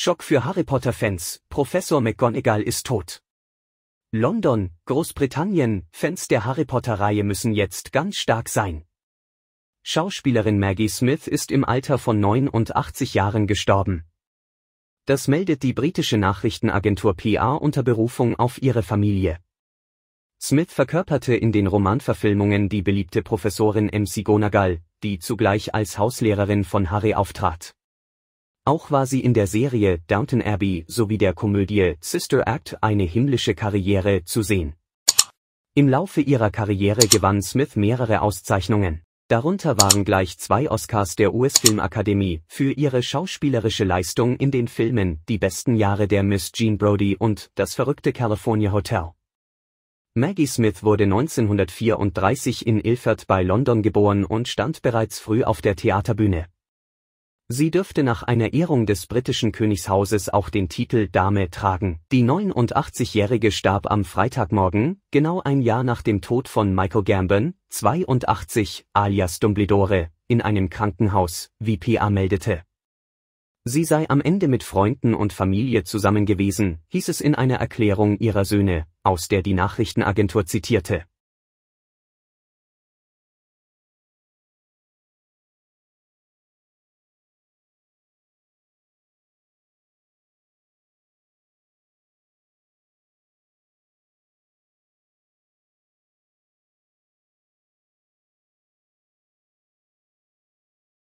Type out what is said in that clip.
Schock für Harry Potter-Fans, Professor McGonagall ist tot. London, Großbritannien, Fans der Harry Potter-Reihe müssen jetzt ganz stark sein. Schauspielerin Maggie Smith ist im Alter von 89 Jahren gestorben. Das meldet die britische Nachrichtenagentur PR unter Berufung auf ihre Familie. Smith verkörperte in den Romanverfilmungen die beliebte Professorin M. Sigonagall, die zugleich als Hauslehrerin von Harry auftrat. Auch war sie in der Serie Downton Abbey sowie der Komödie Sister Act eine himmlische Karriere zu sehen. Im Laufe ihrer Karriere gewann Smith mehrere Auszeichnungen. Darunter waren gleich zwei Oscars der US-Filmakademie für ihre schauspielerische Leistung in den Filmen Die besten Jahre der Miss Jean Brody und Das verrückte California Hotel. Maggie Smith wurde 1934 in Ilford bei London geboren und stand bereits früh auf der Theaterbühne. Sie dürfte nach einer Ehrung des britischen Königshauses auch den Titel Dame tragen. Die 89-Jährige starb am Freitagmorgen, genau ein Jahr nach dem Tod von Michael Gambon, 82, alias Dumbledore, in einem Krankenhaus, wie PA meldete. Sie sei am Ende mit Freunden und Familie zusammen gewesen, hieß es in einer Erklärung ihrer Söhne, aus der die Nachrichtenagentur zitierte.